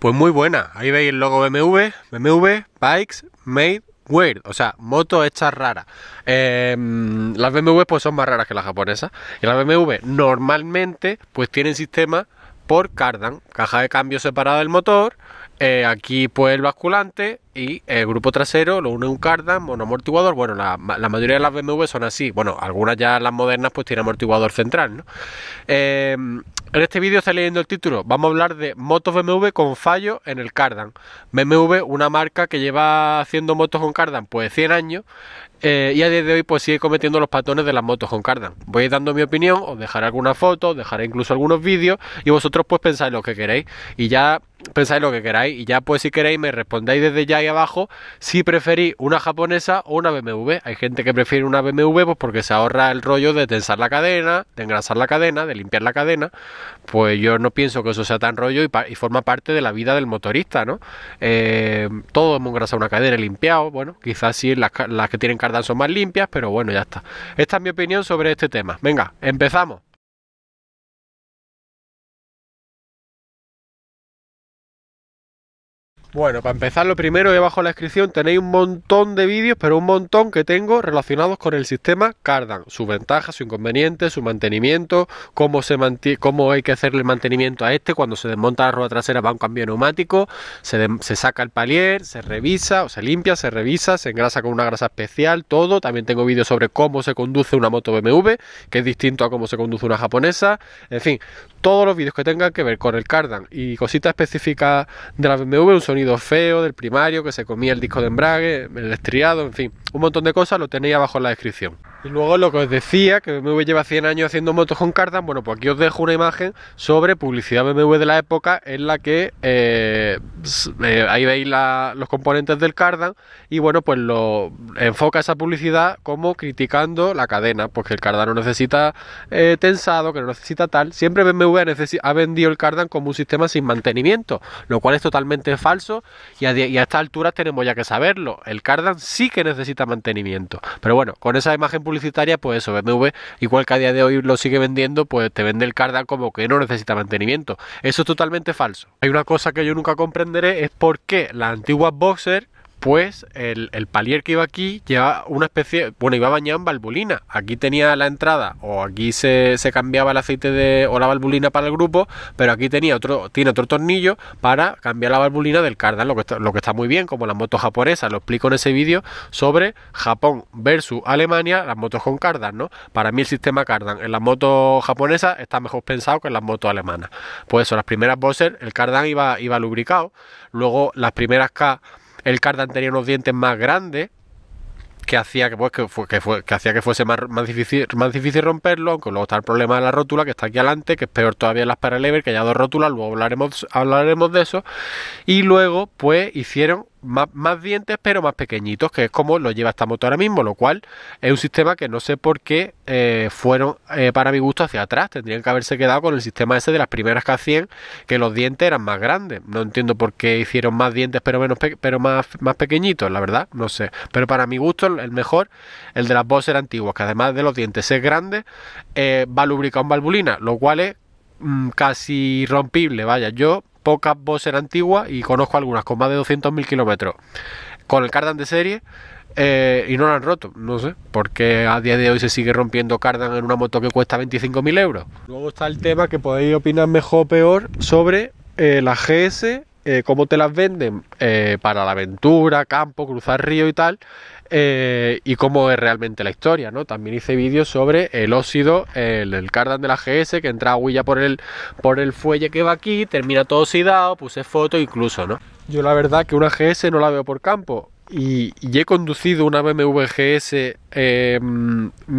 Pues muy buena. Ahí veis el logo BMW, BMW, Bikes, Made, Weird. O sea, moto hecha rara. Em, las BMW pues son más raras que las japonesas. Y las BMW normalmente pues tienen sistema por cardan, caja de cambio separada del motor, eh, aquí pues el basculante y el grupo trasero lo une un cardan monoamortiguador. Bueno, la, mayoría de las BMW son así. Bueno, algunas ya las modernas pues tienen amortiguador central, ¿no? Em, en este vídeo está leyendo el título. Vamos a hablar de motos BMW con fallo en el cardan. BMW, una marca que lleva haciendo motos con cardan pues 100 años eh, y a día de hoy pues sigue cometiendo los patrones de las motos con cardan. Voy dando mi opinión, os dejaré algunas fotos, os dejaré incluso algunos vídeos y vosotros pues pensáis lo que queréis. Y ya pensáis lo que queráis y ya pues si queréis me respondáis desde ya ahí abajo si preferís una japonesa o una BMW. Hay gente que prefiere una BMW pues porque se ahorra el rollo de tensar la cadena, de engrasar la cadena, de limpiar la cadena. Pues yo no pienso que eso sea tan rollo y, forma parte de la vida del motorista, ¿no? Eh, todos hemos engrasado una cadena y limpiado. Bueno, quizás sí las, las que tienen cardán son más limpias, pero bueno, ya está. Esta es mi opinión sobre este tema. Venga, empezamos. Bueno, para empezar, lo primero, abajo en la descripción tenéis un montón de vídeos, pero un montón que tengo relacionados con el sistema Cardan, sus ventajas, sus inconvenientes su mantenimiento, cómo, se cómo hay que hacerle el mantenimiento a este, cuando se desmonta la rueda trasera va un cambio neumático, se, se saca el palier, se revisa, o se limpia, se revisa, se engrasa con una grasa especial, todo. También tengo vídeos sobre cómo se conduce una moto BMW, que es distinto a cómo se conduce una japonesa, en fin, todos los vídeos que tengan que ver con el Cardan y cositas específicas de la BMW, un sonido feo del primario que se comía el disco de embrague, el estriado, en fin, un montón de cosas lo tenéis abajo en la descripción. Y luego lo que os decía, que BMW lleva 100 años haciendo motos con cardan, bueno, pues aquí os dejo una imagen sobre publicidad BMW de la época en la que eh, eh, ahí veis los componentes del cardan y bueno, pues lo enfoca esa publicidad como criticando la cadena, Porque pues el cardan no necesita eh, tensado, que no necesita tal. Siempre BMW ha, vendido el cardan como un sistema sin mantenimiento, lo cual es totalmente falso y a, y a estas alturas tenemos ya que saberlo. El cardan sí que necesita mantenimiento. Pero bueno, con esa imagen publicitaria, pues eso, BMW, igual que a día de hoy lo sigue vendiendo, pues te vende el Cardan como que no necesita mantenimiento. Eso es totalmente falso. Hay una cosa que yo nunca comprenderé, es por qué las antiguas Boxer pues el, palier que iba aquí lleva una especie, bueno, iba bañado en valvulina. Aquí tenía la entrada, o aquí se, cambiaba el aceite de, o la valvulina para el grupo, pero aquí tenía otro, tiene otro tornillo para cambiar la valvulina del cardan, lo que está, muy bien, como las motos japonesas, lo explico en ese vídeo sobre Japón versus Alemania, las motos con cardan, ¿no? Para mí el sistema cardan en las motos japonesas está mejor pensado que en las motos alemanas. Pues eso, las primeras Bosser, el cardan iba, iba lubricado, luego las primeras K el Cardan tenía unos dientes más grandes que hacía que, pues, que, fue, que, hacía que fuese más, más, difícil, más difícil romperlo, aunque luego está el problema de la rótula que está aquí adelante, que es peor todavía en las Paralever, que ya dos rótulas, luego hablaremos, hablaremos de eso. Y luego, pues hicieron más, dientes pero más pequeñitos, que es como lo lleva esta moto ahora mismo, lo cual es un sistema que no sé por qué eh, fueron eh, para mi gusto hacia atrás, tendrían que haberse quedado con el sistema ese de las primeras que hacían, que los dientes eran más grandes, no entiendo por qué hicieron más dientes pero, menos pero más, más pequeñitos, la verdad, no sé, pero para mi gusto el mejor, el de las era antiguas, que además de los dientes es grande, eh, va lubricado en valvulina, lo cual es mm, casi rompible, vaya, yo pocas en antiguas y conozco algunas con más de 200.000 kilómetros con el Cardan de serie eh, y no han roto. No sé, porque a día de hoy se sigue rompiendo Cardan en una moto que cuesta 25.000 euros. Luego está el tema que podéis opinar mejor o peor sobre eh, la GS, eh, cómo te las venden para la aventura, campo, cruzar río y tal. Eh, y cómo es realmente la historia, ¿no? También hice vídeos sobre el óxido, el, cardan de la GS, que entra huilla por el, por el fuelle que va aquí, termina todo oxidado, puse foto incluso, ¿no? Yo la verdad que una GS no la veo por campo y, y he conducido una BMW GS 1200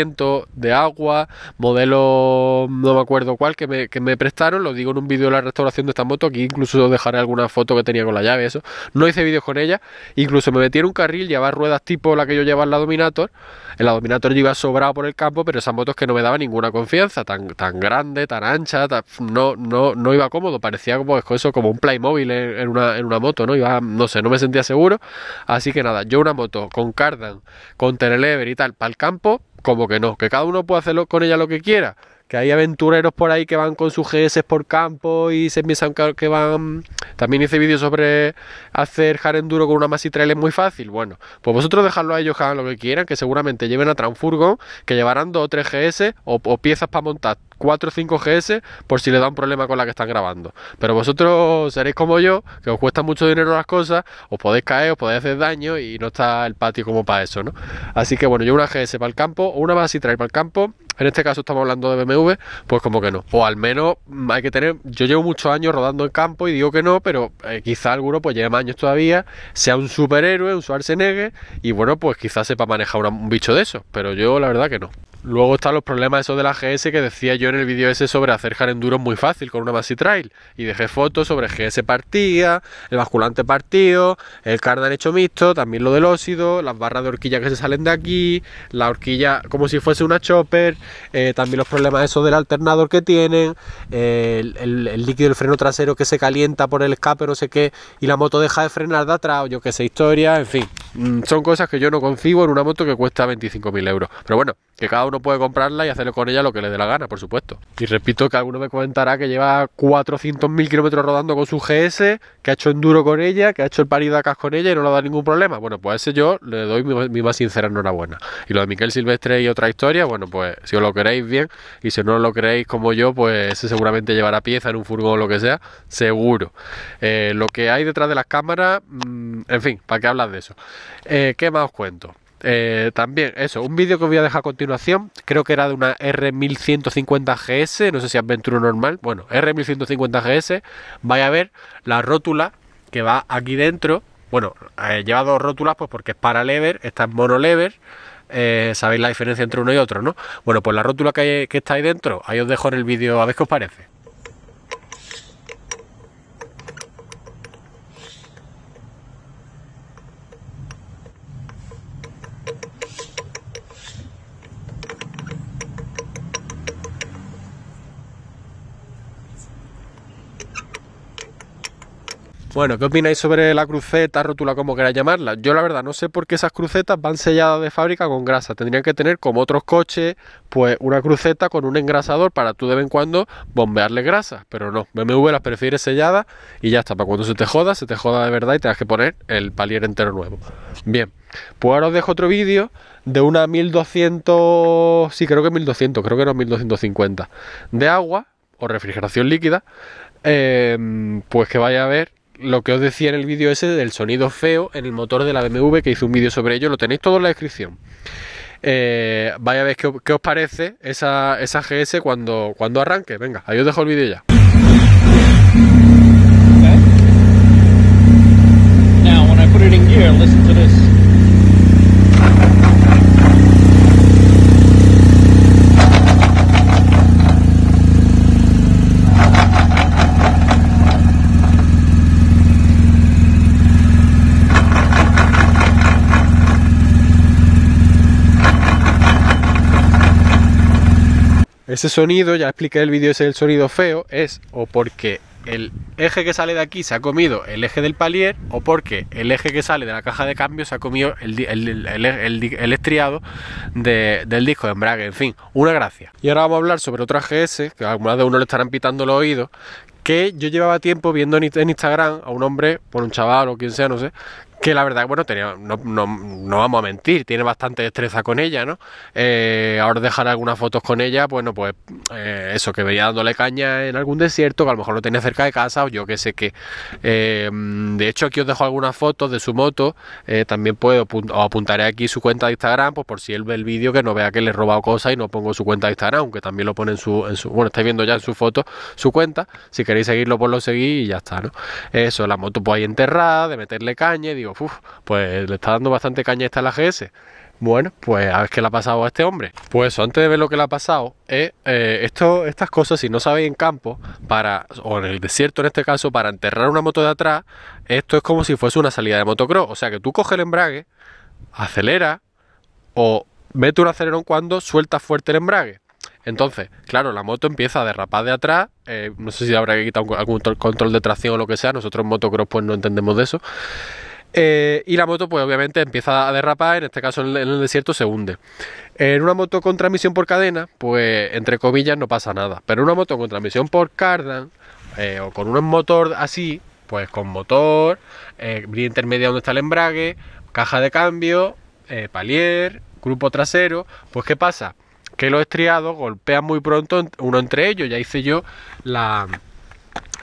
em, de agua, modelo, no me acuerdo cuál, que me, prestaron. Lo digo en un vídeo de la restauración de esta moto. Aquí incluso dejaré alguna foto que tenía con la llave, eso. No hice vídeos con ella. Incluso me metí en un carril, llevaba ruedas tipo la que yo llevaba en la Dominator. En la Dominator yo iba sobrado por el campo, pero esas motos que no me daba ninguna confianza. Tan, tan grande, tan ancha, no, no, iba cómodo. Parecía como eso, como un Playmobil en, una, en una moto, ¿no? Iba, no sé, no me sentía seguro. Así que nada, yo una moto con cardan, con tener lever y tal, para el campo, como que no, que cada uno puede hacerlo con ella lo que quiera. Que hay aventureros por ahí que van con sus GS por campo y se piensan que van también hice vídeo sobre hacer enduro con una Trail es muy fácil. Bueno, pues vosotros dejadlo a ellos hagan lo que quieran, que seguramente lleven a Transfurgo, que llevarán 2 o 3 GS o, piezas para montar 4 o 5 GS por si les da un problema con la que están grabando. Pero vosotros seréis como yo, que os cuesta mucho dinero las cosas, os podéis caer, os podéis hacer daño y no está el patio como para eso, ¿no? Así que bueno, yo una GS para el campo o una Masi Trail para el campo en este caso estamos hablando de BMW, pues como que no. O al menos hay que tener, yo llevo muchos años rodando en campo y digo que no, pero eh, quizá alguno pues lleve más años todavía, sea un superhéroe, un Schwarzenegger, y bueno, pues quizá sepa manejar un bicho de esos, pero yo la verdad que no. Luego están los problemas esos de la GS que decía yo en el vídeo ese sobre hacer enduros muy fácil con una Masi Trail. Y dejé fotos sobre GS partida, el basculante partido, el cardan hecho mixto, también lo del óxido, las barras de horquilla que se salen de aquí, la horquilla como si fuese una chopper, eh, también los problemas esos del alternador que tienen, eh, el, líquido del freno trasero que se calienta por el escape, no sé qué, y la moto deja de frenar de atrás, yo qué sé, historia, en fin. Mm, son cosas que yo no consigo en una moto que cuesta 25.000 euros. Pero bueno, que cada uno puede comprarla y hacerle con ella lo que le dé la gana, por supuesto. Y repito que alguno me comentará que lleva 400.000 kilómetros rodando con su GS, que ha hecho enduro con ella, que ha hecho el parido con ella y no le da ningún problema. Bueno, pues a ese yo le doy mi, más sincera enhorabuena. Y lo de Miquel Silvestre y otra historia, bueno, pues si os lo queréis bien y si no lo queréis como yo, pues ese seguramente llevará pieza en un furgón o lo que sea, seguro. Eh, lo que hay detrás de las cámaras, mm, en fin, ¿para qué hablas de eso? Eh, ¿Qué más os cuento? Eh, también, eso, un vídeo que voy a dejar a continuación, creo que era de una R1150GS, no sé si aventura normal, bueno, R1150GS, vaya a ver la rótula que va aquí dentro, bueno, he eh, lleva dos rótulas pues porque es para lever, esta es mono lever, eh, sabéis la diferencia entre uno y otro, ¿no? Bueno, pues la rótula que, que está ahí dentro, ahí os dejo en el vídeo, a ver qué os parece. Bueno, ¿qué opináis sobre la cruceta, rótula, como queráis llamarla? Yo la verdad no sé por qué esas crucetas van selladas de fábrica con grasa. Tendrían que tener, como otros coches, pues una cruceta con un engrasador para tú de vez en cuando bombearle grasa. Pero no, BMW las prefiere selladas y ya está. Para cuando se te joda, se te joda de verdad y tengas que poner el palier entero nuevo. Bien, pues ahora os dejo otro vídeo de una 1200, sí creo que 1200, creo que no 1250, de agua o refrigeración líquida. Em, pues que vaya a ver lo que os decía en el vídeo ese del sonido feo en el motor de la BMW, que hice un vídeo sobre ello, lo tenéis todo en la descripción. Eh, vaya a ver qué, os parece esa, esa GS cuando, cuando arranque. Venga, ahí os dejo el vídeo ya. Ese sonido, ya expliqué el vídeo, ese es sonido feo, es o porque el eje que sale de aquí se ha comido el eje del palier o porque el eje que sale de la caja de cambio se ha comido el, estriado del disco de embrague, en fin, una gracia. Y ahora vamos a hablar sobre otra GS, que a algunas de uno le estarán pitando los oídos, que yo llevaba tiempo viendo en Instagram a un hombre, por un chaval o quien sea, no sé, que la verdad, bueno, tenía, no, vamos a mentir, tiene bastante destreza con ella, ¿no? Eh, ahora dejar algunas fotos con ella, bueno, pues eh, eso, que veía dándole caña en algún desierto, que a lo mejor lo tenía cerca de casa, o yo que sé qué. Eh, de hecho, aquí os dejo algunas fotos de su moto, también puedo, os apuntaré aquí su cuenta de Instagram, pues por si él ve el vídeo, que no vea que le he robado cosas y no pongo su cuenta de Instagram, aunque también lo pone en su, bueno, estáis viendo ya en su foto su cuenta, si queréis seguirlo, pues lo seguís y ya está, ¿no? Eso, la moto pues ahí enterrada, de meterle caña, y digo, pues le está dando bastante caña esta la GS. Bueno, pues a ver qué le ha pasado a este hombre. Pues antes de ver lo que le ha pasado, eh, eh, esto, estas cosas, si no sabéis en campo, para, o en el desierto en este caso, para enterrar una moto de atrás, esto es como si fuese una salida de motocross. O sea que tú coges el embrague, acelera o mete un acelerón cuando sueltas fuerte el embrague. Entonces, claro, la moto empieza a derrapar de atrás. Eh, no sé si habrá que quitar algún control de tracción o lo que sea. Nosotros en motocross pues no entendemos de eso. Eh, y la moto, pues obviamente empieza a derrapar, en este caso en el, desierto se hunde. En una moto con transmisión por cadena, pues entre comillas no pasa nada. Pero en una moto con transmisión por cardan eh, o con un motor así, pues con motor, eh, brilla intermedia donde está el embrague, caja de cambio, eh, palier, grupo trasero, pues ¿qué pasa? Que los estriados golpean muy pronto uno entre ellos. Ya hice yo la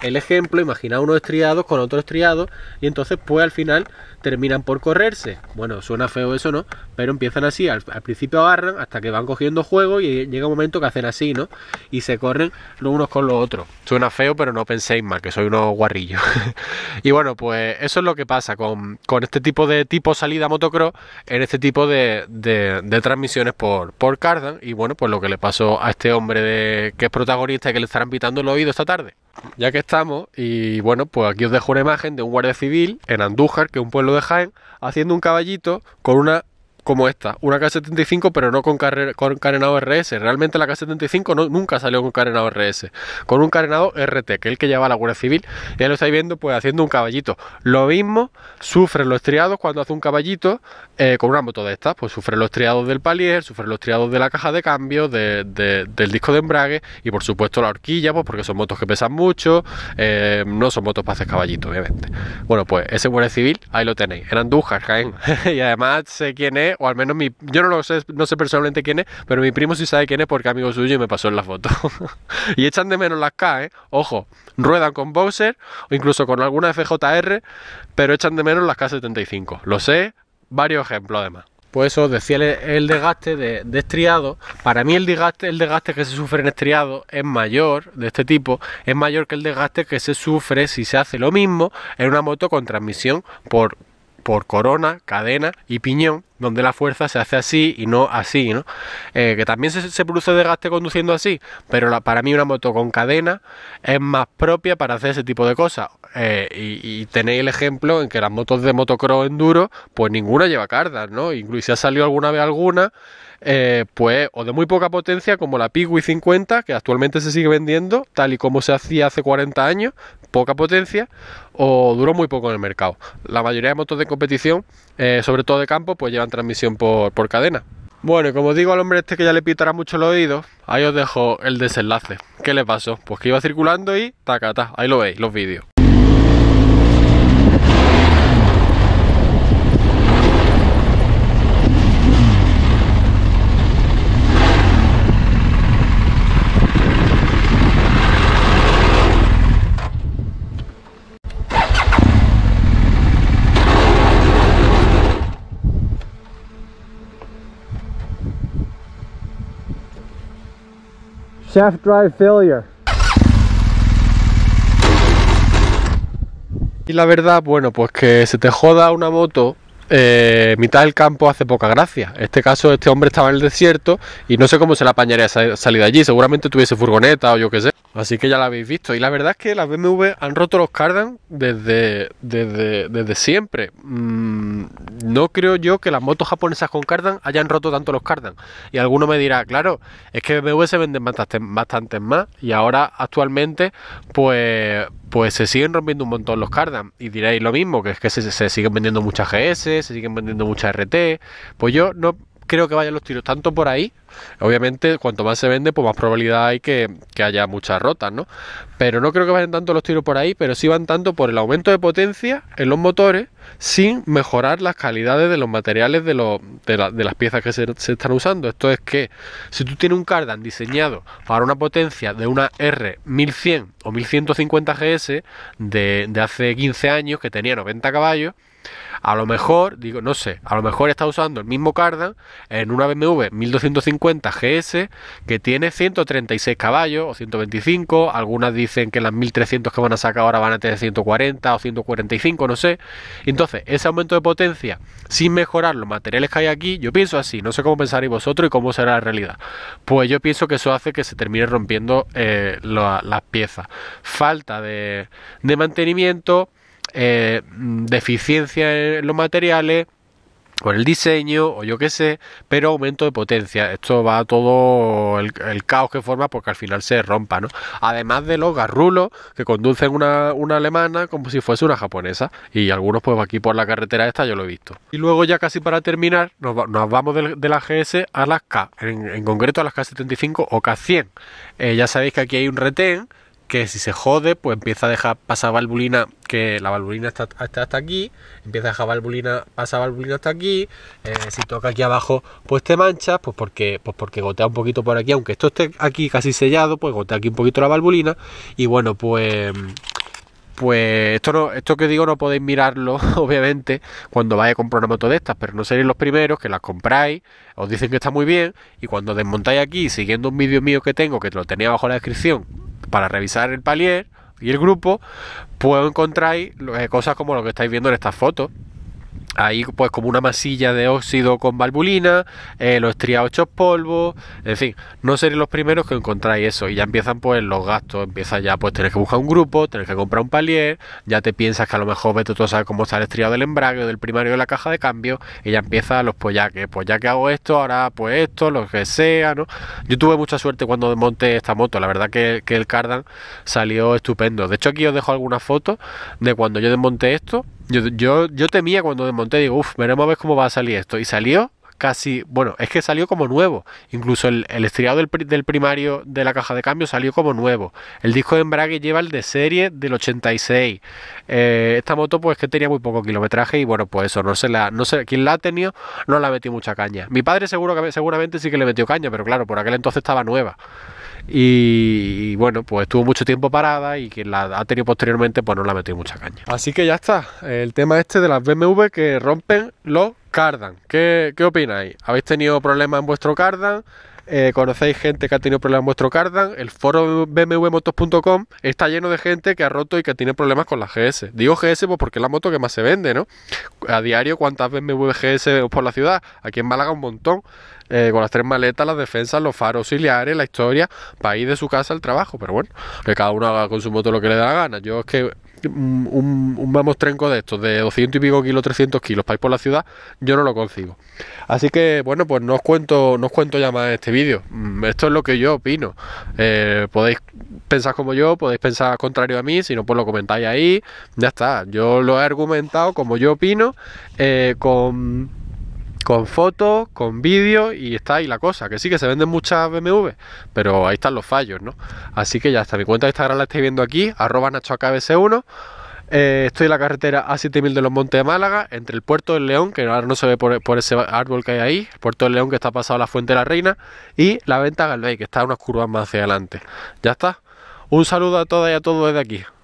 el ejemplo, imagina unos estriado con otro estriado y entonces pues al final terminan por correrse. Bueno, suena feo eso, ¿no? Pero empiezan así, al, principio agarran hasta que van cogiendo juego y llega un momento que hacen así, ¿no? Y se corren los unos con los otros. Suena feo, pero no penséis mal, que soy unos guarrillos. y bueno, pues eso es lo que pasa con, este tipo de tipo salida motocross en este tipo de, de, transmisiones por, por Cardan. Y bueno, pues lo que le pasó a este hombre de, que es protagonista y que le estarán pitando el oído esta tarde ya que estamos, y bueno, pues aquí os dejo una imagen de un guardia civil en Andújar, que es un pueblo de Jaén, haciendo un caballito con una como esta, una K75 pero no con, con carenado RS. Realmente la K75 nunca salió con carenado RS, con un carenado RT, que es el que lleva la Guardia Civil. Ya lo estáis viendo pues haciendo un caballito. Lo mismo sufren los triados cuando hace un caballito eh, con una moto de estas, pues sufren los triados del palier, sufren los triados de la caja de cambio, del disco de embrague y por supuesto la horquilla, pues porque son motos que pesan mucho, eh, no son motos para hacer caballito, obviamente. Bueno, pues ese Guardia Civil, ahí lo tenéis, en Andújar, Jaén. y además sé quién es o al menos mi, yo no lo sé, no sé personalmente quién es, pero mi primo sí sabe quién es porque amigo suyo y me pasó en la foto. y echan de menos las K, ¿eh? Ojo, ruedan con Bowser o incluso con alguna FJR, pero echan de menos las K75. Lo sé, varios ejemplos además. Pues eso, decía el, desgaste de, estriado. Para mí el desgaste, el desgaste que se sufre en estriado es mayor, de este tipo, es mayor que el desgaste que se sufre si se hace lo mismo en una moto con transmisión por por corona, cadena y piñón, donde la fuerza se hace así y no así, eh, que también se, se, produce desgaste conduciendo así, pero para mí una moto con cadena es más propia para hacer ese tipo de cosas. Eh, y, tenéis el ejemplo en que las motos de motocross enduro, pues ninguna lleva cardas, ¿no? Incluso si ha salido alguna vez alguna, eh, pues o de muy poca potencia como la Pigui 50, que actualmente se sigue vendiendo tal y como se hacía hace 40 años, poca potencia, o duró muy poco en el mercado. La mayoría de motos de competición, eh, sobre todo de campo, pues llevan transmisión por, cadena. Bueno, y como digo al hombre este que ya le pitará mucho los oídos, ahí os dejo el desenlace. ¿Qué le pasó? Pues que iba circulando y tacata, ahí lo veis, los vídeos. Shaft drive failure. Y la verdad, bueno, pues que se te joda una moto eh, mitad del campo hace poca gracia. En este caso, este hombre estaba en el desierto y no sé cómo se la apañaría salir de allí. Seguramente tuviese furgoneta o yo qué sé. Así que ya la habéis visto. Y la verdad es que las BMW han roto los cardan desde, desde, siempre. Mm, no creo yo que las motos japonesas con cardan hayan roto tanto los cardan. Y alguno me dirá, claro, es que BMW se venden bastantes más. Y ahora, actualmente, pues pues se siguen rompiendo un montón los cardan y diréis lo mismo, que es que se, se siguen vendiendo muchas GS, se siguen vendiendo muchas RT, pues yo no, creo que vayan los tiros tanto por ahí. Obviamente, cuanto más se vende, pues más probabilidad hay que, haya muchas rotas, ¿no? Pero no creo que vayan tanto los tiros por ahí, pero sí van tanto por el aumento de potencia en los motores sin mejorar las calidades de los materiales de, de, las piezas que se, están usando. Esto es que si tú tienes un cardan diseñado para una potencia de una R1100 o 1150 GS de, de hace 15 años que tenía 90 caballos, a lo mejor, digo, no sé, a lo mejor está usando el mismo Cardan en una BMW 1250 GS que tiene 136 caballos o 125, algunas dicen que las 1300 que van a sacar ahora van a tener 140 o 145, no sé. Entonces, ese aumento de potencia, sin mejorar los materiales que hay aquí, yo pienso así, no sé cómo pensaréis vosotros y cómo será la realidad. Pues yo pienso que eso hace que se termine rompiendo eh, las piezas. Falta de mantenimiento eh, deficiencia en los materiales con el diseño o yo qué sé, pero aumento de potencia. Esto va todo el, caos que forma porque al final se rompa, Además de los garrulos que conducen una, alemana como si fuese una japonesa y algunos pues aquí por la carretera esta yo lo he visto. Y luego ya casi para terminar nos, vamos de, la GS a las K, en, concreto a las K75 o K100. Eh, ya sabéis que aquí hay un retén que si se jode pues empieza a dejar pasar valvulina que la valvulina está, hasta aquí, empieza a dejar valvulina, pasa valvulina hasta aquí, eh, si toca aquí abajo, pues te manchas, pues porque, pues porque gotea un poquito por aquí, aunque esto esté aquí casi sellado, pues gotea aquí un poquito la valvulina, y bueno, pues pues esto no, esto que digo no podéis mirarlo, obviamente, cuando vais a comprar una moto de estas, pero no seréis los primeros que las compráis, os dicen que está muy bien, y cuando desmontáis aquí, siguiendo un vídeo mío que tengo, que te lo tenía abajo en la descripción, para revisar el palier, y el grupo, pues encontrar eh, cosas como lo que estáis viendo en estas fotos. Ahí pues como una masilla de óxido con valvulina, eh, los estriados hechos polvo, en fin, no seréis los primeros que encontráis eso. Y ya empiezan pues los gastos, empieza ya pues tener que buscar un grupo, tener que comprar un palier, ya te piensas que a lo mejor vete tú a saber cómo está el estriado del embrague o del primario de la caja de cambio y ya empiezan los pues ya que, pues ya que hago esto, ahora pues esto, lo que sea, ¿no? Yo tuve mucha suerte cuando desmonté esta moto, la verdad que, que el Cardan salió estupendo. De hecho aquí os dejo algunas fotos de cuando yo desmonté esto yo, yo, yo temía cuando desmonté, digo, uff, veremos a ver cómo va a salir esto. Y salió casi, bueno, es que salió como nuevo. Incluso el, estriado del, del, primario de la caja de cambio salió como nuevo. El disco de embrague lleva el de serie del 86. Eh, esta moto pues que tenía muy poco kilometraje y bueno, pues eso, no sé, la, no sé, quién la ha tenido no la metió mucha caña. Mi padre seguro que seguramente sí que le metió caña, pero claro, por aquel entonces estaba nueva y, bueno, pues estuvo mucho tiempo parada y quien la ha tenido posteriormente pues no la ha metido mucha caña. Así que ya está, el tema este de las BMW que rompen los cardan. ¿Qué, qué opináis? ¿Habéis tenido problemas en vuestro cardan? Eh, conocéis gente que ha tenido problemas en vuestro cardan, el foro bmwmotos.com está lleno de gente que ha roto y que tiene problemas con la GS. Digo GS pues, porque es la moto que más se vende, ¿no? A diario, ¿cuántas BMW GS por la ciudad? Aquí en Málaga un montón. Eh, con las tres maletas, las defensas, los faros auxiliares, la historia, para ir de su casa al trabajo. Pero bueno, que cada uno haga con su moto lo que le da ganas. Yo es que mm, un, un vamos trenco de estos, de 200 y pico kilos, 300 kilos, para ir por la ciudad, yo no lo consigo. Así que, bueno, pues no os cuento, no os cuento ya más este vídeo. Mm, esto es lo que yo opino. Eh, podéis pensar como yo, podéis pensar contrario a mí, si no, pues lo comentáis ahí. Ya está, yo lo he argumentado como yo opino, eh, con con fotos, con vídeos y está ahí la cosa. Que sí, que se venden muchas BMW, pero ahí están los fallos, ¿no? Así que ya está. Mi cuenta de Instagram la estáis viendo aquí, arroba nachoakbs 1 eh, estoy en la carretera A7000 de los Montes de Málaga, entre el puerto del León, que ahora no se ve por, ese árbol que hay ahí, el puerto del León que está pasado a la Fuente de la Reina, y la venta Galvey, que está unas curvas más hacia adelante. Ya está. Un saludo a todas y a todos desde aquí.